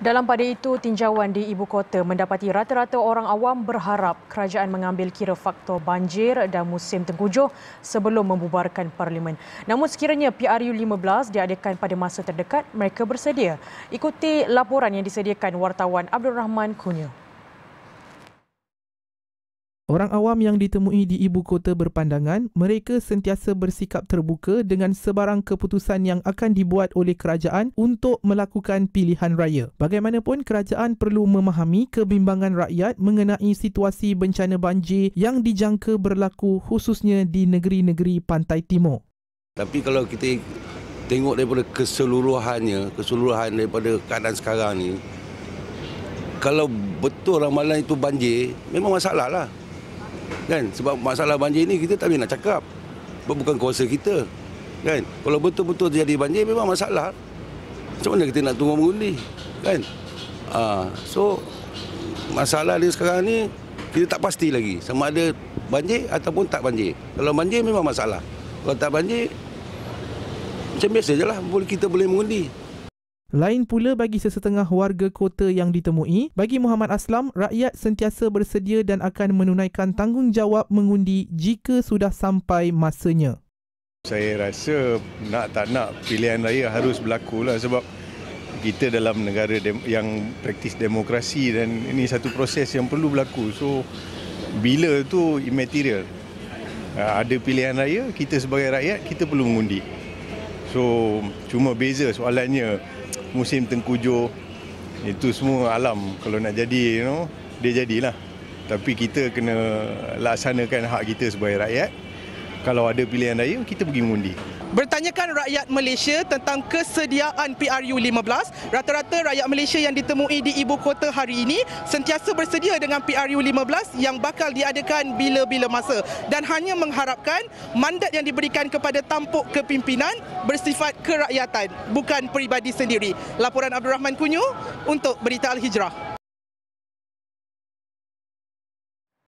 Dalam pada itu, tinjauan di ibu kota mendapati rata-rata orang awam berharap kerajaan mengambil kira faktor banjir dan musim tengkujuh sebelum membubarkan parlimen. Namun sekiranya PRU15 diadakan pada masa terdekat, mereka bersedia. Ikuti laporan yang disediakan wartawan Abdul Rahman Kunyuh. Orang awam yang ditemui di ibu kota berpandangan mereka sentiasa bersikap terbuka dengan sebarang keputusan yang akan dibuat oleh kerajaan untuk melakukan pilihan raya. Bagaimanapun, kerajaan perlu memahami kebimbangan rakyat mengenai situasi bencana banjir yang dijangka berlaku khususnya di negeri-negeri pantai timur. Tapi kalau kita tengok daripada keseluruhannya, keseluruhan daripada keadaan sekarang ini, kalau betul ramalan itu banjir, memang masalah lah kan sebab masalah banjir ini kita tak boleh nak cakap bukan kuasa kita kan kalau betul-betul jadi banjir memang masalah macam mana kita nak tunggu menguli kan uh, so masalah dia sekarang ni kita tak pasti lagi sama ada banjir ataupun tak banjir kalau banjir memang masalah kalau tak banjir macam biasa je lah kita boleh mengundi lain pula bagi sesetengah warga kota yang ditemui, bagi Muhammad Aslam, rakyat sentiasa bersedia dan akan menunaikan tanggungjawab mengundi jika sudah sampai masanya. Saya rasa nak tak nak pilihan raya harus berlaku lah sebab kita dalam negara yang praktis demokrasi dan ini satu proses yang perlu berlaku. So bila tu immaterial. Ha, ada pilihan raya, kita sebagai rakyat kita perlu mengundi. So cuma beza soalannya musim tengkujuh itu semua alam kalau nak jadi you know dia jadilah tapi kita kena laksanakan hak kita sebagai rakyat kalau ada pilihan raya kita pergi mengundi bertanyakan rakyat Malaysia tentang kesediaan PRU 15, rata-rata rakyat Malaysia yang ditemui di ibu kota hari ini sentiasa bersedia dengan PRU 15 yang bakal diadakan bila-bila masa dan hanya mengharapkan mandat yang diberikan kepada tampuk kepimpinan bersifat kerakyatan bukan peribadi sendiri. Laporan Abdul Rahman Kunyu untuk Berita Al-Hijrah.